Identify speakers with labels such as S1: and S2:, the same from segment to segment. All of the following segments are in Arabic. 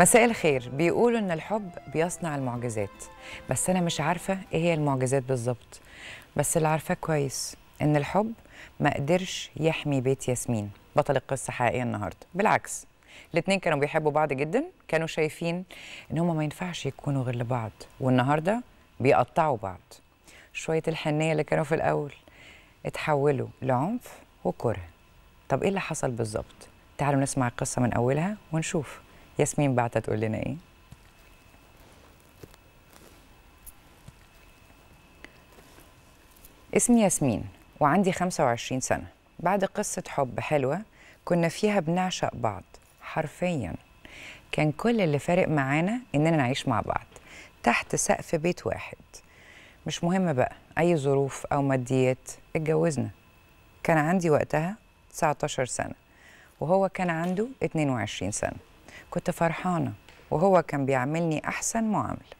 S1: مساء الخير بيقولوا ان الحب بيصنع المعجزات بس انا مش عارفه ايه هي المعجزات بالظبط بس اللي عارفاه كويس ان الحب ما قدرش يحمي بيت ياسمين بطل القصه حقيقيه النهارده بالعكس الاتنين كانوا بيحبوا بعض جدا كانوا شايفين ان هما ما ينفعش يكونوا غير لبعض والنهارده بيقطعوا بعض شويه الحنيه اللي كانوا في الاول اتحولوا لعنف وكره طب ايه اللي حصل بالظبط تعالوا نسمع القصه من اولها ونشوف ياسمين بعتها تقول لنا ايه اسمي ياسمين وعندي 25 سنة بعد قصة حب حلوة كنا فيها بنعشق بعض حرفيا كان كل اللي فارق معانا إننا نعيش مع بعض تحت سقف بيت واحد مش مهم بقى أي ظروف أو ماديات اتجوزنا كان عندي وقتها 19 سنة وهو كان عنده 22 سنة كنت فرحانة وهو كان بيعملني أحسن معاملة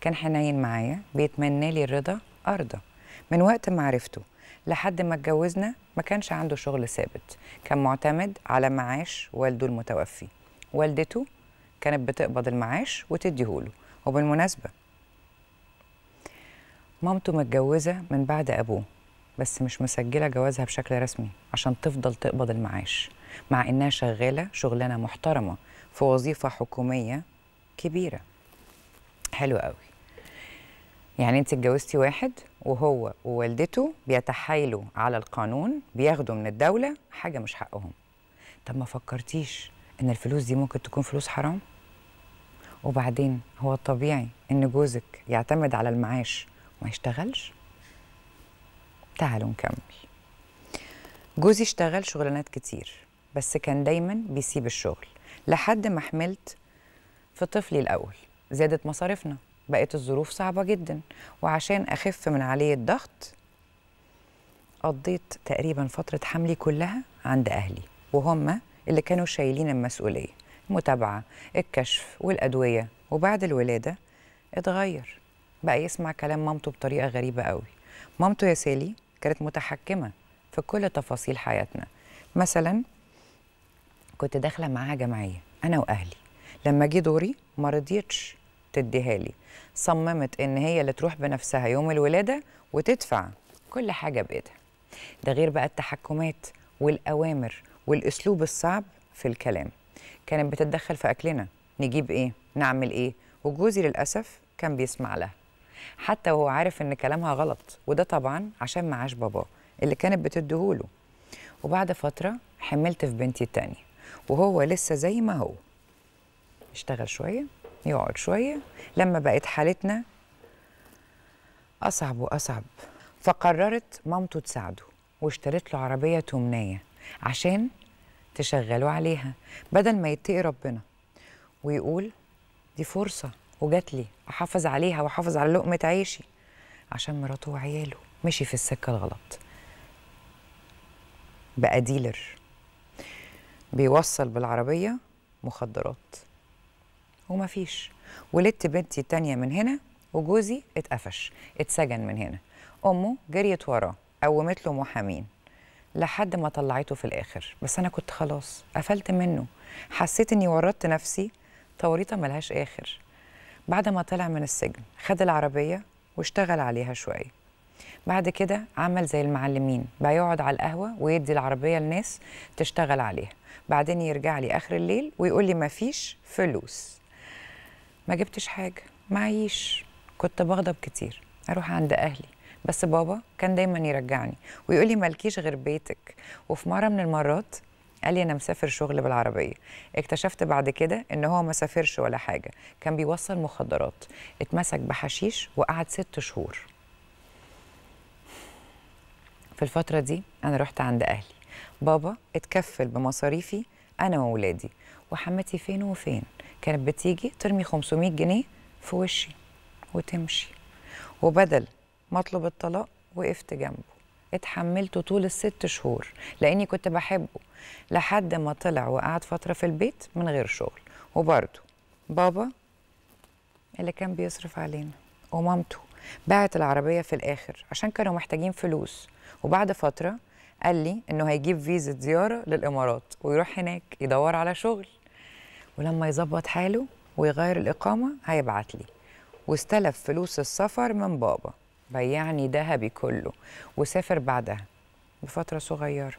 S1: كان حنين معايا بيتمنى لي الرضا أرضى من وقت ما عرفته لحد ما اتجوزنا ما كانش عنده شغل ثابت كان معتمد على معاش والده المتوفي والدته كانت بتقبض المعاش وتديهوله وبالمناسبة مامته متجوزة من بعد أبوه بس مش مسجلة جوازها بشكل رسمي عشان تفضل تقبض المعاش مع إنها شغالة شغلانة محترمة في وظيفه حكوميه كبيره حلو قوي يعني انت اتجوزتي واحد وهو ووالدته بيتحايلوا على القانون بياخدوا من الدوله حاجه مش حقهم طب ما فكرتيش ان الفلوس دي ممكن تكون فلوس حرام وبعدين هو الطبيعي ان جوزك يعتمد على المعاش وما يشتغلش تعالوا نكمل جوزي اشتغل شغلانات كتير بس كان دايما بيسيب الشغل لحد ما حملت في طفلي الأول زادت مصاريفنا بقت الظروف صعبة جدا وعشان أخف من عليه الضغط قضيت تقريبا فترة حملي كلها عند أهلي وهم اللي كانوا شايلين المسؤولية المتابعة الكشف والأدوية وبعد الولادة اتغير بقى يسمع كلام مامته بطريقة غريبة قوي مامته يا سالي كانت متحكمة في كل تفاصيل حياتنا مثلا كنت داخله معاها جمعيه انا واهلي لما جه دوري ما رضيتش تديها لي صممت ان هي اللي تروح بنفسها يوم الولاده وتدفع كل حاجه بايدها ده غير بقى التحكمات والاوامر والاسلوب الصعب في الكلام كانت بتتدخل في اكلنا نجيب ايه نعمل ايه وجوزي للاسف كان بيسمع لها حتى وهو عارف ان كلامها غلط وده طبعا عشان معاش باباه اللي كانت بتديهوله وبعد فتره حملت في بنتي التانيه وهو لسه زي ما هو يشتغل شويه يقعد شويه لما بقت حالتنا اصعب واصعب فقررت مامته تساعده واشترت له عربيه تمنيه عشان تشغله عليها بدل ما يتقي ربنا ويقول دي فرصه وجات لي احافظ عليها واحافظ على لقمه عيشي عشان مراته وعياله مشي في السكه الغلط بقى ديلر بيوصل بالعربية مخدرات ومفيش ولدت بنتي التانية من هنا وجوزي اتقفش اتسجن من هنا أمه جريت وراه قومت له محامين لحد ما طلعته في الآخر بس أنا كنت خلاص قفلت منه حسيت إني ورطت نفسي توريطة ملهاش آخر بعد ما طلع من السجن خد العربية واشتغل عليها شوية بعد كده عمل زي المعلمين بقى يقعد على القهوه ويدي العربيه لناس تشتغل عليها بعدين يرجع لي اخر الليل ويقول لي مفيش فلوس ما جبتش حاجه معيش كنت بغضب كتير اروح عند اهلي بس بابا كان دايما يرجعني ويقول لي مالكيش غير بيتك وفي مره من المرات قال لي انا مسافر شغل بالعربيه اكتشفت بعد كده ان هو ما سافرش ولا حاجه كان بيوصل مخدرات اتمسك بحشيش وقعد ست شهور في الفترة دي أنا رحت عند أهلي بابا اتكفل بمصاريفي أنا وولادي وحماتي فين وفين كانت بتيجي ترمي 500 جنيه في وشي وتمشي وبدل ما أطلب الطلاق وقفت جنبه اتحملته طول الست شهور لأني كنت بحبه لحد ما طلع وقعد فترة في البيت من غير شغل وبرده بابا اللي كان بيصرف علينا ومامته باعت العربية في الآخر عشان كانوا محتاجين فلوس وبعد فتره قال لي انه هيجيب فيزا زياره للامارات ويروح هناك يدور على شغل ولما يظبط حاله ويغير الاقامه هيبعت لي واستلف فلوس السفر من بابا بيعني ذهبي كله وسافر بعدها بفتره صغيره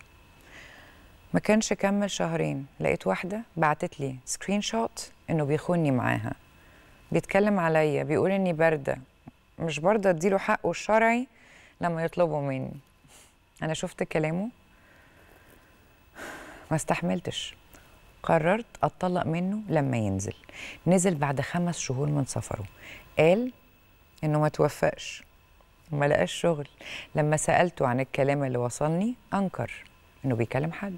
S1: ما كانش كمل شهرين لقيت واحده بعتت لي سكرين شوت انه بيخوني معاها بيتكلم عليا بيقول اني بارده مش برضه اديله حقه الشرعي لما يطلبه مني انا شفت كلامه ما استحملتش قررت اتطلق منه لما ينزل نزل بعد خمس شهور من سفره قال انه ما توفقش ما لقاش شغل لما سالته عن الكلام اللي وصلني انكر انه بيكلم حد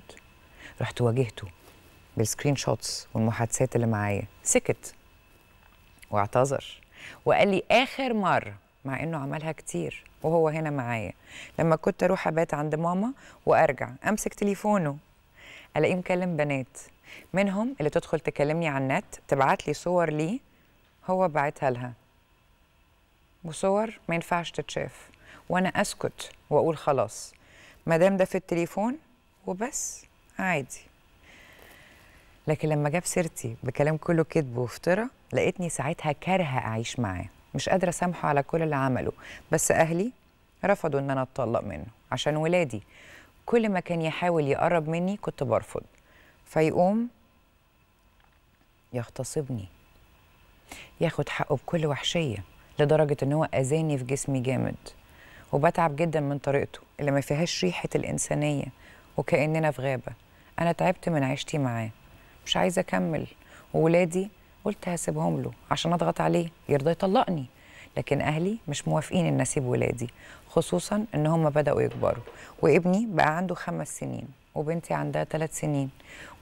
S1: رحت واجهته بالسكرين شوتس والمحادثات اللي معايا سكت واعتذر وقال لي اخر مره مع انه عملها كتير وهو هنا معايا لما كنت اروح ابات عند ماما وارجع امسك تليفونه الاقيه مكلم بنات منهم اللي تدخل تكلمني على النت تبعت لي صور ليه هو بعتها لها وصور ما ينفعش تتشاف وانا اسكت واقول خلاص ما دام ده في التليفون وبس عادي لكن لما جاب سيرتي بكلام كله كذب وافتراء لقيتني ساعتها كارهه اعيش معاه مش قادره اسامحه على كل اللي عمله بس اهلي رفضوا ان انا اتطلق منه عشان ولادي كل ما كان يحاول يقرب مني كنت برفض فيقوم يغتصبني ياخد حقه بكل وحشيه لدرجه ان هو اذاني في جسمي جامد وبتعب جدا من طريقته اللي ما فيهاش ريحه الانسانيه وكاننا في غابه انا تعبت من عيشتي معاه مش عايزه اكمل وولادي قلت هسيبهم له عشان اضغط عليه يرضى يطلقني لكن اهلي مش موافقين ان اسيب ولادي خصوصا ان هم بداوا يكبروا وابني بقى عنده خمس سنين وبنتي عندها ثلاث سنين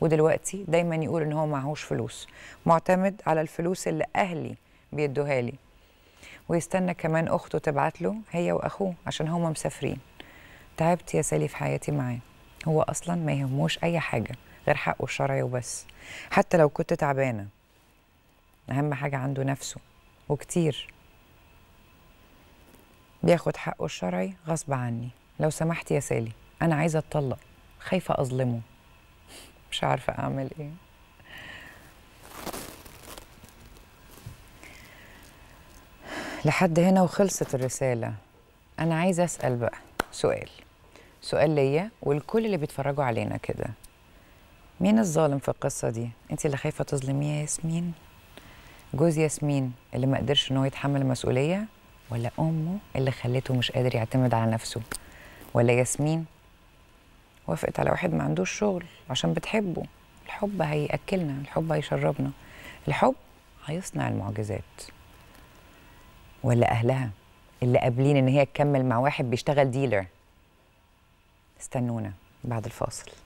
S1: ودلوقتي دايما يقول ان هو معهوش فلوس معتمد على الفلوس اللي اهلي بيدوها لي ويستنى كمان اخته تبعت له هي واخوه عشان هما مسافرين تعبت يا سالي في حياتي معاه هو اصلا ما يهموش اي حاجه غير حقه الشرعي وبس حتى لو كنت تعبانه اهم حاجه عنده نفسه وكتير بياخد حقه الشرعي غصب عني لو سمحت يا سالي انا عايزه اتطلق خايفه اظلمه مش عارفه اعمل ايه لحد هنا وخلصت الرساله انا عايزه اسال بقى سؤال سؤال ليا والكل اللي بيتفرجوا علينا كده مين الظالم في القصه دي انت اللي خايفه تظلميه يا ياسمين جوز ياسمين اللي ما قدرش ان هو يتحمل المسؤوليه ولا امه اللي خلته مش قادر يعتمد على نفسه ولا ياسمين وافقت على واحد ما عندوش شغل عشان بتحبه الحب هياكلنا الحب هيشربنا الحب هيصنع المعجزات ولا اهلها اللي قابلين ان هي تكمل مع واحد بيشتغل ديلر استنونا بعد الفاصل